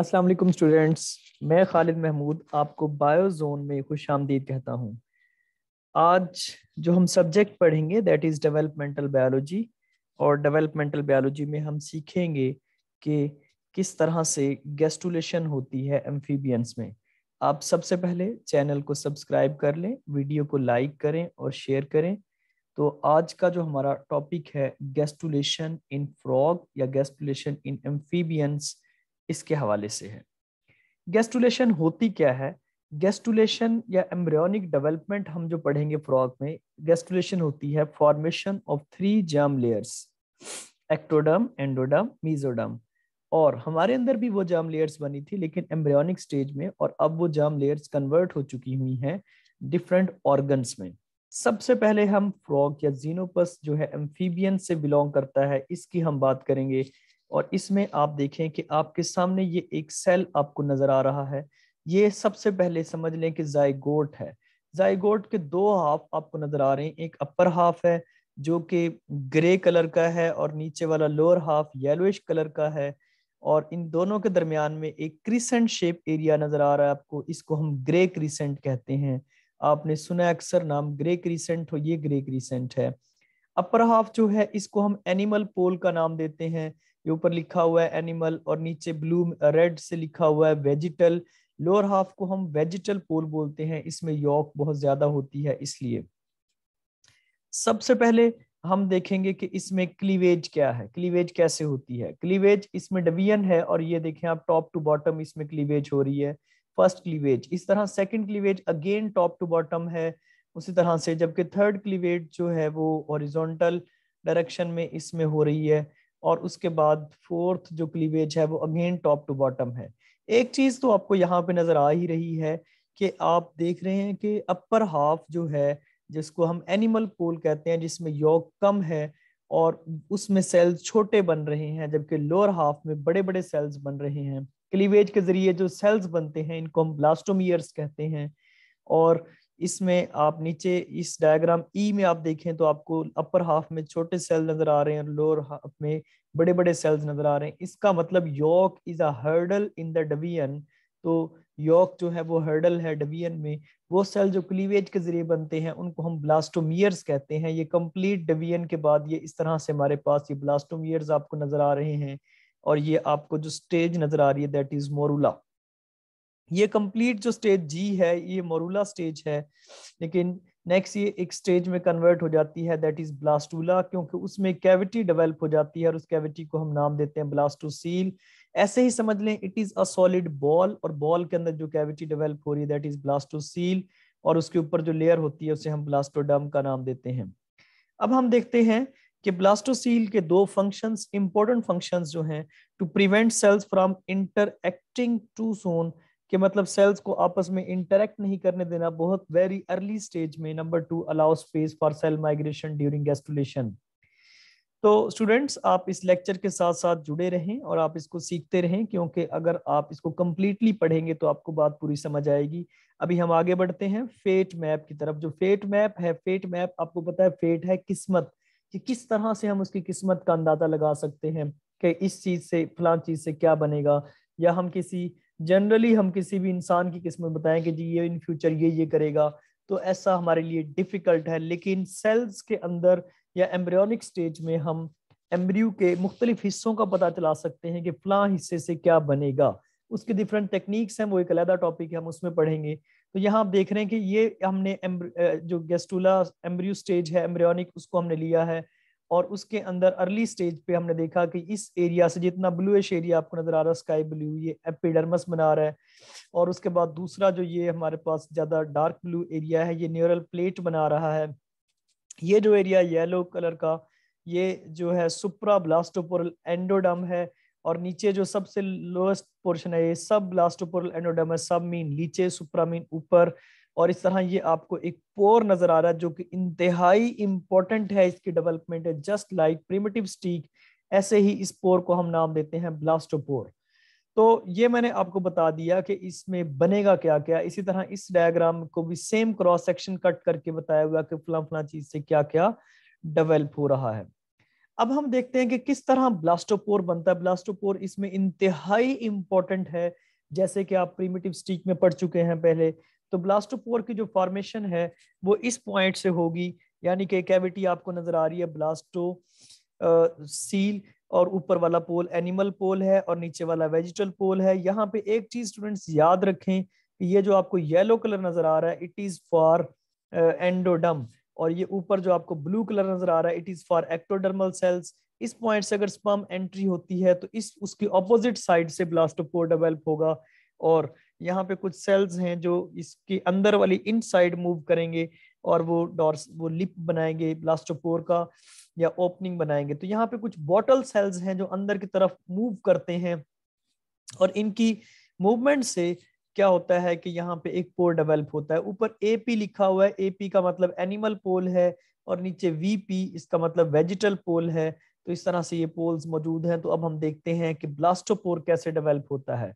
अस्सलाम वालेकुम स्टूडेंट्स मैं खालिद महमूद आपको बायोजोन में खुश आमदीद कहता हूँ आज जो हम सब्जेक्ट पढ़ेंगे दैट इज़ डेवलपमेंटल बायोलॉजी और डेवलपमेंटल बायोलॉजी में हम सीखेंगे कि किस तरह से गेस्टुलेशन होती है एम्फीबियंस में आप सबसे पहले चैनल को सब्सक्राइब कर लें वीडियो को लाइक करें और शेयर करें तो आज का जो हमारा टॉपिक है गेस्टुलेशन इन फ्रॉग या गेस्टुलेशन इन एम्फीबियंस इसके हवाले से है गेस्टुलेशन होती क्या है गेस्टुलेशन या एम्ब्रियोनिक डेवलपमेंट हम जो पढ़ेंगे फ्रॉग में गेस्टुलेशन होती है formation of three germ layers ectoderm endoderm mesoderm और हमारे अंदर भी वो जर्म लेयर्स बनी थी लेकिन एम्ब्रियोनिक स्टेज में और अब वो जर्म लेयर्स कन्वर्ट हो चुकी हुई हैं डिफरेंट ऑर्गन्स में सबसे पहले हम फ्रॉग या जीनोपस जो है एम्फीबियन से बिलोंग करता है इसकी हम बात करेंगे और इसमें आप देखें कि आपके सामने ये एक सेल आपको नजर आ रहा है ये सबसे पहले समझ लें कि जायगोट है जायगोट के दो हाफ आपको नजर आ रहे हैं एक अपर हाफ है जो कि ग्रे कलर का है और नीचे वाला लोअर हाफ येलोइश कलर का है और इन दोनों के दरमियान में एक क्रिसेंट शेप एरिया नजर आ रहा है आपको इसको हम ग्रे क्रिसेंट कहते हैं आपने सुना अक्सर नाम ग्रे क्रिसेंट हो ये ग्रे क्रिसेंट है अपर हाफ जो है इसको हम एनिमल पोल का नाम देते हैं ये ऊपर लिखा हुआ है एनिमल और नीचे ब्लू रेड से लिखा हुआ है वेजिटल लोअर हाफ को हम वेजिटल पोल बोलते हैं इसमें योक बहुत ज्यादा होती है इसलिए सबसे पहले हम देखेंगे कि इसमें क्लीवेज क्या है क्लीवेज कैसे होती है क्लीवेज इसमें डिवीजन है और ये देखें आप टॉप टू बॉटम इसमें क्लीवेज हो रही है फर्स्ट क्लीवेज इस तरह second cleavage again top to bottom है उसी तरह से जबकि थर्ड क्लीवेज जो है वो ओरिजोनटल डायरेक्शन में इसमें हो रही है और उसके बाद फोर्थ जो क्लीवेज है वो अगेन टॉप टू बॉटम है एक चीज तो आपको यहाँ पे नजर आ ही रही है कि आप देख रहे हैं कि अपर हाफ जो है जिसको हम एनिमल पोल कहते हैं जिसमें योग कम है और उसमें सेल्स छोटे बन रहे हैं जबकि लोअर हाफ में बड़े बड़े सेल्स बन रहे हैं क्लीवेज के जरिए जो सेल्स बनते हैं इनको हम ब्लास्टोमियर्स कहते हैं और इसमें आप नीचे इस डायग्राम ई e में आप देखें तो आपको अपर हाफ में छोटे सेल नजर आ रहे हैं और लोअर हाफ में बड़े बड़े सेल्स नजर आ रहे हैं इसका मतलब yolk is a hurdle in the डवियन तो योक जो है वो हर्डल है डवियन में वो सेल जो क्लीवेज के जरिए बनते हैं उनको हम ब्लास्टोमियर्स कहते हैं ये कंप्लीट डवियन के बाद ये इस तरह से हमारे पास ये ब्लास्टोमियर्स आपको नजर आ रहे हैं और ये आपको जो स्टेज नजर आ रही है दैट इज मोरूला ये कंप्लीट जो स्टेज जी है ये मोरूला स्टेज है लेकिन नेक्स्ट ये एक स्टेज में कन्वर्ट हो जाती है दैट इज ब्लास्टूला क्योंकि उसमें कैविटी डेवलप हो जाती है और उस कैविटी को हम नाम देते हैं ब्लास्टोसील ऐसे ही समझ लें it is a solid ball और बॉल के अंदर जो कैविटी डेवलप हो रही है दैट इज ब्लास्टोसील और उसके ऊपर जो लेयर होती है उसे हम ब्लास्टोडम का नाम देते हैं अब हम देखते हैं कि ब्लास्टोसील के दो फंक्शंस इंपॉर्टेंट फंक्शंस जो हैं to prevent cells from interacting too soon कि मतलब सेल्स को आपस में इंटरेक्ट नहीं करने देना बहुत वेरी अर्ली स्टेज में number two allow space for cell migration during एस्टोलेशन तो स्टूडेंट्स आप इस लेक्चर के साथ साथ जुड़े रहें और आप इसको सीखते रहें क्योंकि अगर आप इसको कम्प्लीटली पढ़ेंगे तो आपको बात पूरी समझ आएगी अभी हम आगे बढ़ते हैं फेट मैप की तरफ जो फेट मैप है फेट मैप आपको पता है फेट है किस्मत कि किस तरह से हम उसकी किस्मत का अंदाजा लगा सकते हैं कि इस चीज से फलां चीज से क्या बनेगा या हम किसी जनरली हम किसी भी इंसान की किस्मत बताएं कि जी ये इन फ्यूचर ये ये करेगा तो ऐसा हमारे लिए डिफिकल्ट है लेकिन सेल्स के अंदर या एम्ब्रियोनिक स्टेज में हम एम्ब्रियो के मुख्तलिफ हिस्सों का पता चला सकते हैं कि फला हिस्से से क्या बनेगा उसके डिफरेंट टेक्निक्स हैं वो एक अलहदा टॉपिक है हम उसमें पढ़ेंगे तो यहाँ आप देख रहे हैं कि ये हमने जो गेस्टूला एम्ब्रियो स्टेज है एम्ब्रियोनिक उसको हमने लिया है और उसके अंदर अर्ली स्टेज पे हमने देखा कि इस एरिया से जितना ब्लूश एरिया आपको नजर आ रहा है स्काई ब्लू ये एपिडर्मस बना रहा है और उसके बाद दूसरा जो ये हमारे पास ज्यादा डार्क ब्लू एरिया है ये न्यूरल प्लेट बना रहा है ये जो एरिया येलो कलर का ये जो है सुप्रा ब्लास्टोपोरल एंडोडम है और नीचे जो सबसे लोएस्ट पोर्शन है ये सब ब्लास्टोपोरल एंडोडम है सब मीन नीचे सुप्रा मीन ऊपर और इस तरह ये आपको एक पोर नजर आ रहा है जो कि इंतहाई इम्पोर्टेंट है इसकी डेवलपमेंट है जस्ट लाइक प्रिमेटिव स्टीक ऐसे ही इस पोर को हम नाम देते हैं ब्लास्टोपोर तो ये मैंने आपको बता दिया कि इसमें बनेगा क्या क्या इसी तरह इस डायग्राम को भी सेम क्रॉस सेक्शन कट करके बताया हुआ कि फला फला चीज से क्या क्या डेवलप हो रहा है अब हम देखते हैं कि किस तरह ब्लास्टोपोर बनता है ब्लास्टोपोर इसमें इंतहाई इम्पोर्टेंट है जैसे कि आप प्रीमेटिव स्टीक में पढ़ चुके हैं पहले तो ब्लास्टोपोर की जो फॉर्मेशन है वो इस पॉइंट से होगी यानी कि कैविटी आपको नजर आ रही है ब्लास्टो आ, सील और ऊपर वाला पोल एनिमल पोल है और नीचे वाला वेजिटल पोल है यहाँ पे एक चीज स्टूडेंट्स याद रखें कि ये जो आपको येलो कलर नजर आ रहा है इट इज फॉर एंडोडम और ये ऊपर जो आपको ब्लू कलर नजर आ रहा है it is for ectodermal cells इस पॉइंट से अगर स्पम एंट्री होती है तो इस उसकी ऑपोजिट साइड से ब्लास्टोपोर डेवेल्प होगा और यहाँ पे कुछ सेल्स हैं जो इसके अंदर वाली इनसाइड मूव करेंगे और वो डॉर्स वो लिप बनाएंगे ब्लास्टोपोर का या ओपनिंग बनाएंगे तो यहाँ पे कुछ बॉटल सेल्स हैं जो अंदर की तरफ मूव करते हैं और इनकी मूवमेंट से क्या होता है कि यहाँ पे एक पोर डेवलप होता है ऊपर एपी लिखा हुआ है एपी का मतलब एनिमल पोल है और नीचे वीपी इसका मतलब वेजिटल पोल है तो इस तरह से ये पोल्स मौजूद हैं तो अब हम देखते हैं कि ब्लास्टोपोर कैसे डेवलप होता है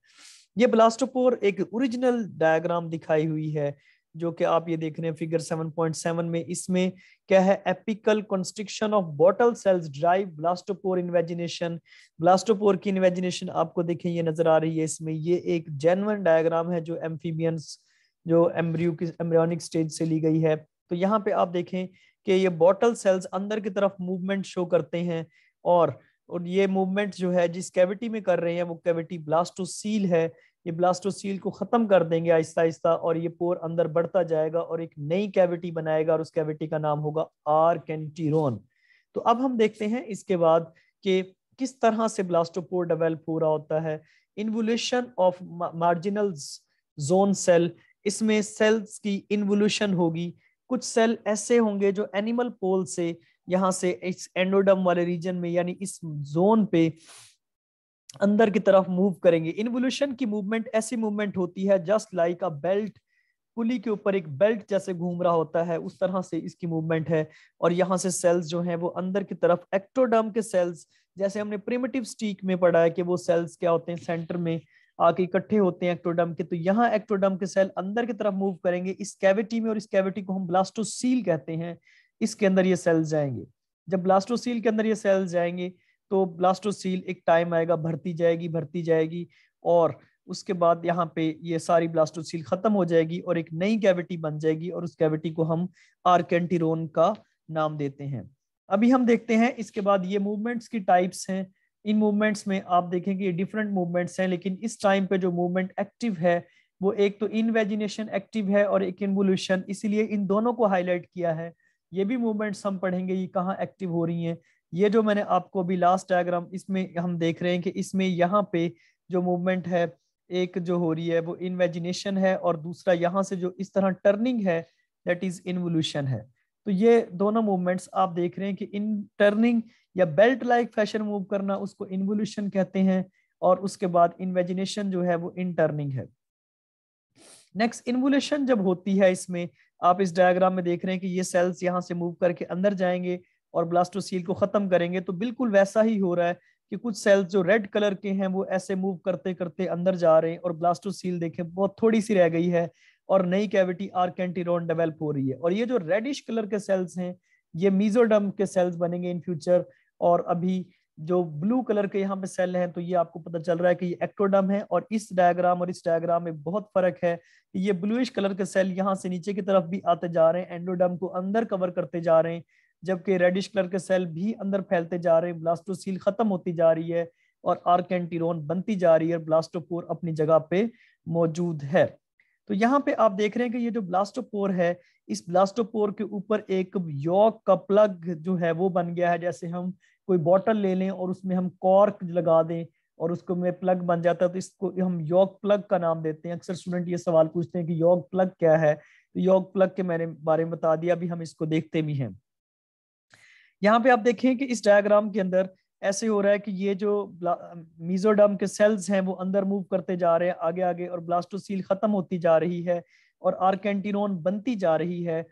ये ब्लास्टोपोर एक ओरिजिनल डायग्राम दिखाई हुई है जो कि आप ये देख रहे हैं फिगर 7.7 में इसमें क्या है apical constriction of bottle cells drive blastopore invagination blastopore की इन्वेजिनेशन आपको देखें ये नजर आ रही है इसमें ये एक जेनवन डायग्राम है जो एम्फीबियंस जो एम्ब्रियो की एम्ब्रियोनिक स्टेज से ली गई है तो यहाँ पे आप देखें कि ये बॉटल सेल्स अंदर की तरफ मूवमेंट शो करते हैं और और ये मूवमेंट जो है जिस कैविटी में कर रहे हैं वो कैविटी ब्लास्टोसील है ये ब्लास्टोसील को खत्म कर देंगे आहिस्ता आहिस्ता और ये पोर अंदर बढ़ता जाएगा और एक नई कैविटी बनाएगा और उस कैविटी का नाम होगा आर कैंटीरोन तो अब हम देखते हैं इसके बाद कि किस तरह से ब्लास्टोपोर डेवलप हो रहा होता है involution of marginal zone cell इसमें सेल्स की इन्वोल्यूशन होगी कुछ सेल ऐसे होंगे जो एनिमल पोल से यहाँ से इस एंडोडम वाले रीजन में यानी इस जोन पे अंदर की तरफ मूव करेंगे इन्वोल्यूशन की मूवमेंट ऐसी मूवमेंट होती है just like a belt pulley के ऊपर एक बेल्ट जैसे घूम रहा होता है उस तरह से इसकी मूवमेंट है और यहाँ से सेल्स जो हैं वो अंदर की तरफ एक्टोडर्म के सेल्स जैसे हमने प्रिमेटिव स्टीक में पढ़ा है कि वो सेल्स क्या होते हैं सेंटर में आके इकट्ठे होते हैं एक्टोडम के तो यहाँ एक्टोडर्म के सेल अंदर की तरफ मूव करेंगे इस कैविटी में और इस कैविटी को हम ब्लास्टोसील कहते हैं इसके अंदर ये सेल्स जाएंगे जब ब्लास्टोसील के अंदर ये सेल्स जाएंगे तो ब्लास्टोसील एक टाइम आएगा भरती जाएगी भरती जाएगी और उसके बाद यहाँ पे ये सारी ब्लास्टोसील खत्म हो जाएगी और एक नई कैविटी बन जाएगी और उस कैविटी को हम आर्केंटिरोन का नाम देते हैं अभी हम देखते हैं इसके बाद ये मूवमेंट्स की टाइप्स हैं इन मूवमेंट्स में आप देखेंगे डिफरेंट मूवमेंट्स हैं लेकिन इस टाइम पे जो मूवमेंट एक्टिव है वो एक तो इनवेजिनेशन एक्टिव है और एक इन्वोल्यूशन इसीलिए इन दोनों को हाईलाइट किया है ये भी मूवमेंट्स हम पढ़ेंगे ये कहाँ एक्टिव हो रही हैं ये जो मैंने आपको अभी लास्ट डायग्राम इसमें हम देख रहे हैं कि इसमें यहाँ पे जो मूवमेंट है एक जो हो रही है वो इन्वेजिनेशन है और दूसरा यहाँ से जो इस तरह टर्निंग है दैट इज इन्वोल्यूशन है तो ये दोनों मूवमेंट्स आप देख रहे हैं कि इन टर्निंग या बेल्ट लाइक फैशन मूव करना उसको इन्वोल्यूशन कहते हैं और उसके बाद इन्वेजिनेशन जो है वो इन टर्निंग है नेक्स्ट इन्वोल्यूशन जब होती है इसमें आप इस डायग्राम में देख रहे हैं कि ये सेल्स यहाँ से मूव करके अंदर जाएंगे और ब्लास्टोसील को खत्म करेंगे तो बिल्कुल वैसा ही हो रहा है कि कुछ सेल्स जो रेड कलर के हैं वो ऐसे मूव करते करते अंदर जा रहे हैं और ब्लास्टोसील देखें बहुत थोड़ी सी रह गई है और नई कैविटी आर्केंटीरोन डेवलप हो रही है और ये जो रेडिश कलर के सेल्स हैं ये मीजोडम के सेल्स बनेंगे इन फ्यूचर और अभी जो ब्लू कलर के यहाँ पे सेल हैं तो ये आपको पता चल रहा है कि ये एक्टोडम है और इस डायग्राम और इस डायग्राम में बहुत फर्क है ये ब्लूइश कलर के सेल यहाँ से नीचे की तरफ भी आते जा रहे हैं एंडोडम को अंदर कवर करते जा रहे हैं जबकि रेडिश कलर के सेल भी अंदर फैलते जा रहे हैं ब्लास्टोसील खत्म होती जा रही है और आर्केंटीरोन बनती जा रही है ब्लास्टोपोर अपनी जगह पे मौजूद है तो यहाँ पे आप देख रहे हैं कि ये जो ब्लास्टोपोर है इस ब्लास्टोपोर के ऊपर एक योक का प्लग जो है वो बन गया है जैसे हम कोई बॉटल ले लें और उसमें हम कॉर्क लगा दें और उसको में प्लग बन जाता है तो इसको हम योग प्लग का नाम देते हैं अक्सर स्टूडेंट ये सवाल पूछते हैं कि योग प्लग क्या है तो योग प्लग के मैंने बारे में बता दिया अभी हम इसको देखते भी हैं यहाँ पे आप देखें कि इस डायग्राम के अंदर ऐसे हो रहा है कि ये जो मीजोडम के सेल्स हैं वो अंदर मूव करते जा रहे हैं आगे आगे और ब्लास्टोसील खत्म होती जा रही है और आर्केंटिनोन बनती जा रही है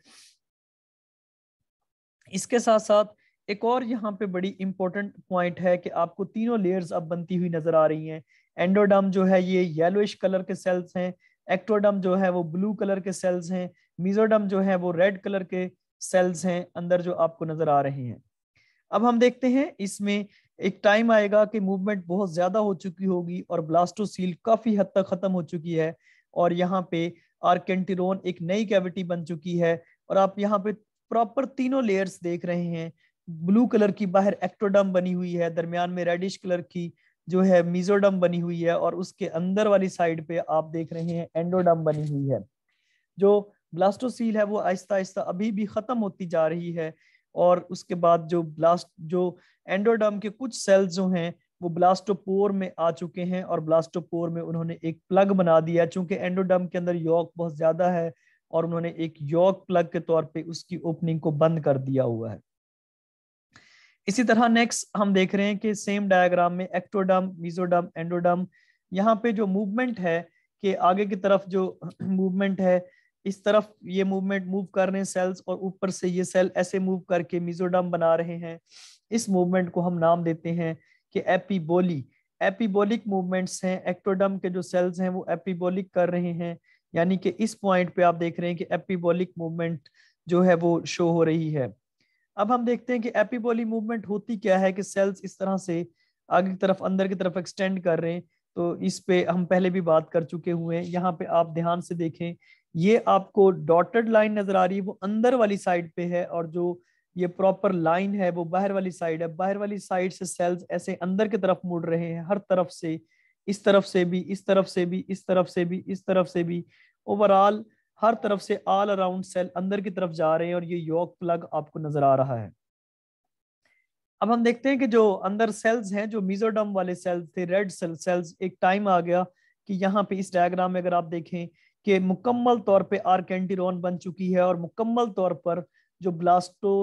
इसके साथ साथ एक और यहाँ पे बड़ी इंपॉर्टेंट पॉइंट है कि आपको तीनों लेयर्स अब बनती हुई नजर आ रही हैं एंडोडम जो है ये येलोइश कलर के सेल्स हैं एक्टोडम जो है वो ब्लू कलर के सेल्स हैं मिजोडम जो है वो रेड कलर के सेल्स हैं अंदर जो आपको नजर आ रहे हैं अब हम देखते हैं इसमें एक टाइम आएगा कि मूवमेंट बहुत ज्यादा हो चुकी होगी और ब्लास्टोसील काफी हद तक खत्म हो चुकी है और यहाँ पे आर्केंटिरोन एक नई कैविटी बन चुकी है और आप यहाँ पे प्रॉपर तीनों लेयर्स देख रहे हैं ब्लू कलर की बाहर एक्टोडम बनी हुई है दरमियान में रेडिश कलर की जो है मीजोडम बनी हुई है और उसके अंदर वाली साइड पे आप देख रहे हैं एंडोडम बनी हुई है जो ब्लास्टोसील है वो आहिस्ता आहिस्ता अभी भी खत्म होती जा रही है और उसके बाद जो ब्लास्ट जो एंडोडम के कुछ सेल्स जो हैं वो ब्लास्टोपोर में आ चुके हैं और ब्लास्टोपोर में उन्होंने एक प्लग बना दिया चूंकि एंडोडम के अंदर यॉक बहुत ज्यादा है और उन्होंने एक यॉक प्लग के तौर पे उसकी ओपनिंग को बंद कर दिया हुआ है इसी तरह नेक्स्ट हम देख रहे हैं कि सेम डायग्राम में एक्टोडम मीजोडम एंडोडम यहाँ पे जो मूवमेंट है कि आगे की तरफ जो मूवमेंट है इस तरफ ये मूवमेंट मूव कर रहे हैं सेल्स और ऊपर से ये सेल ऐसे मूव करके मिजोडम बना रहे हैं इस मूवमेंट को हम नाम देते हैं कि एपीबोली एपीबोलिक मूवमेंट्स हैं एक्टोडम के जो सेल्स हैं वो एपीबोलिक कर रहे हैं यानी कि इस पॉइंट पे आप देख रहे हैं कि एपीबोलिक मूवमेंट जो है वो शो हो रही है अब हम देखते हैं कि एपीबोली मूवमेंट होती क्या है कि सेल्स इस तरह से आगे की तरफ अंदर की तरफ एक्सटेंड कर रहे हैं तो इस पे हम पहले भी बात कर चुके हुए हैं यहाँ पे आप ध्यान से देखें ये आपको डॉटेड लाइन नजर आ रही है वो अंदर वाली साइड पे है और जो ये प्रॉपर लाइन है वो बाहर वाली साइड है बाहर वाली साइड से सेल्स ऐसे अंदर की तरफ मुड़ रहे हैं हर तरफ से इस तरफ से भी इस तरफ से भी इस तरफ से भी इस तरफ से भी ओवरऑल हर तरफ से ऑल अराउंड सेल अंदर की तरफ जा रहे हैं और ये योग प्लग आपको नजर आ रहा है अब हम देखते हैं कि जो अंदर सेल्स हैं जो मिजोडम वाले सेल्स थे रेड सेल सेल्स एक टाइम आ गया कि यहाँ पे इस डायग्राम में अगर आप देखें कि मुकम्मल तौर पे कैंटीरोन बन चुकी है और मुकम्मल तौर पर जो ब्लास्टो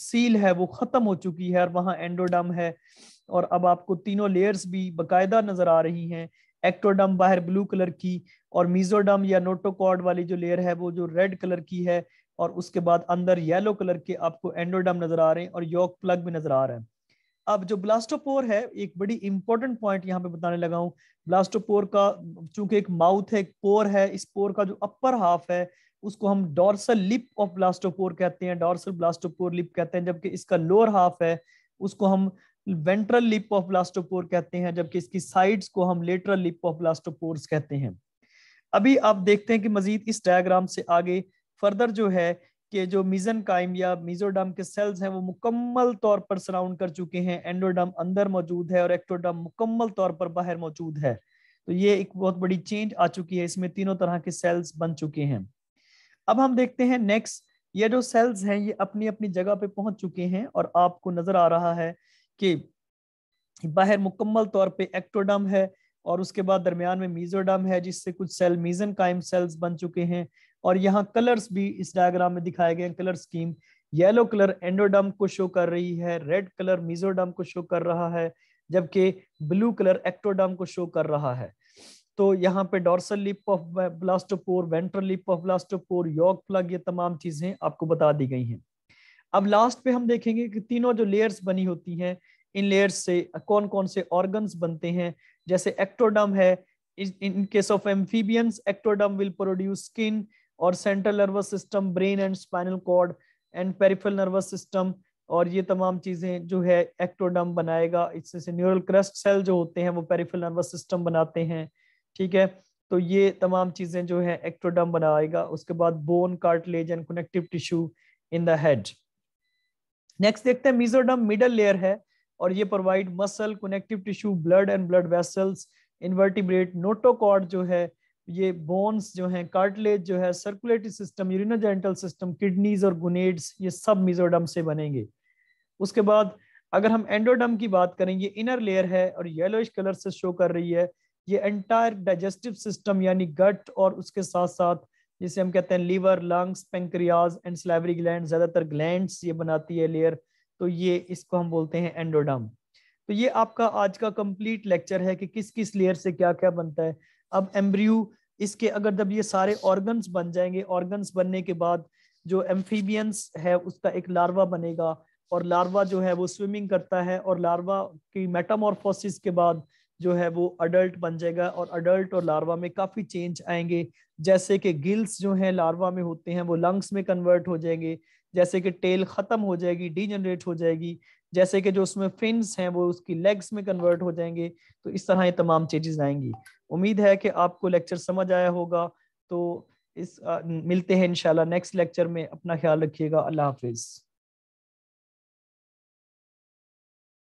सील है वो खत्म हो चुकी है और वहां एंडोडम है और अब आपको तीनों लेयर्स भी बकायदा नजर आ रही हैं एक्टोडम बाहर ब्लू कलर की और मीजोडम या नोटोकॉर्ड वाली जो लेयर है वो जो रेड कलर की है और उसके बाद अंदर येलो कलर के आपको एंडोडम नजर आ रहे हैं और योक प्लग भी नजर आ रहा है अब जो ब्लास्टोपोर है एक बड़ी इंपॉर्टेंट पॉइंट यहाँ पे बताने लगा हूँ ब्लास्टोपोर का चूंकि एक माउथ है एक पोर है इस पोर का जो अपर हाफ है उसको हम डॉर्सल लिप ऑफ ब्लास्टोपोर कहते हैं डॉर्सल ब्लास्टोपोर लिप कहते हैं जबकि इसका लोअर हाफ है उसको हम वेंट्रल लिप ऑफ कहते हैं जबकि इसकी साइड्स को हम लेटरल लिप ऑफ ब्लास्टोपोर्स कहते हैं अभी आप देखते हैं कि मजीद इस डायग्राम से आगे फर्दर जो है कि जो मिजन काइम या मिजोडम के सेल्स हैं वो मुकम्मल तौर पर सराउंड कर चुके हैं एंडोडम अंदर मौजूद है और एक्टोडम मुकम्मल तौर पर बाहर मौजूद है तो ये एक बहुत बड़ी चेंज आ चुकी है इसमें तीनों तरह के सेल्स बन चुके हैं अब हम देखते हैं नेक्स्ट ये जो सेल्स हैं ये अपनी अपनी जगह पे पहुंच चुके हैं और आपको नजर आ रहा है कि बाहर मुकम्मल तौर पे एक्टोडम है और उसके बाद दरमियान में मीजोडम है जिससे कुछ सेल मीजन कायम सेल्स बन चुके हैं और यहाँ कलर्स भी इस डायग्राम में दिखाए गए colour scheme yellow colour endoderm को शो कर रही है रेड कलर मीजोडम को शो कर रहा है जबकि ब्लू कलर एक्टोडम को शो कर रहा है तो यहाँ पे dorsal lip of blastopore ventral lip of blastopore yolk plug ये तमाम चीजें आपको बता दी गई हैं अब लास्ट पे हम देखेंगे कि तीनों जो लेयर्स बनी होती हैं इन लेयर्स से कौन कौन से ऑर्गन्स बनते हैं जैसे एक्टोडम है in case of amphibians ectoderm will produce skin और central nervous system brain and spinal cord and peripheral nervous system और ये तमाम चीजें जो है एक्टोडम बनाएगा इससे न्यूरल क्रस्ट सेल जो होते हैं वो पेरिफेरल नर्वस सिस्टम बनाते हैं ठीक है तो ये तमाम चीजें जो है एक्टोडम बनाएगा उसके बाद bone cartilage and connective tissue in the head next देखते हैं मिजोडम मिडल लेयर है और ये provide muscle connective tissue blood and blood vessels invertebrate notochord जो है ये बोन्स जो हैं कार्टलेज जो है circulatory system urinogenital system kidneys और गुनेड्स ये सब मिजोडम से बनेंगे उसके बाद अगर हम एंडोडम की बात करें ये इनर लेयर है और येलोइश कलर से शो कर रही है ये एंटायर डाइजेस्टिव सिस्टम यानी गट और उसके साथ साथ जिसे हम कहते हैं liver lungs pancreas and salivary gland ज्यादातर ग्लैंड्स ये बनाती है लेयर तो ये इसको हम बोलते हैं एंडोडम तो ये आपका आज का कंप्लीट लेक्चर है कि किस किस लेयर से क्या क्या बनता है अब एम्ब्रियो इसके अगर जब ये सारे ऑर्गन्स बन जाएंगे ऑर्गन्स बनने के बाद जो एम्फीबियंस है उसका एक लार्वा बनेगा और लार्वा जो है वो स्विमिंग करता है और लार्वा की मेटामोरफोसिस के बाद जो है वो अडल्ट बन जाएगा और अडल्ट और लार्वा में काफ़ी चेंज आएंगे जैसे कि गिल्स जो है लार्वा में होते हैं वो लंग्स में कन्वर्ट हो जाएंगे जैसे कि टेल ख़त्म हो जाएगी डीजनरेट हो जाएगी जैसे कि जो उसमें फिन्स हैं वो उसकी लेग्स में कन्वर्ट हो जाएंगे तो इस तरह ये तमाम चेंजेस आएंगी उम्मीद है कि आपको लेक्चर समझ आया होगा तो इस आ, मिलते हैं इंशाल्लाह नेक्स्ट लेक्चर में अपना ख्याल रखिएगा अल्लाह हाफिज़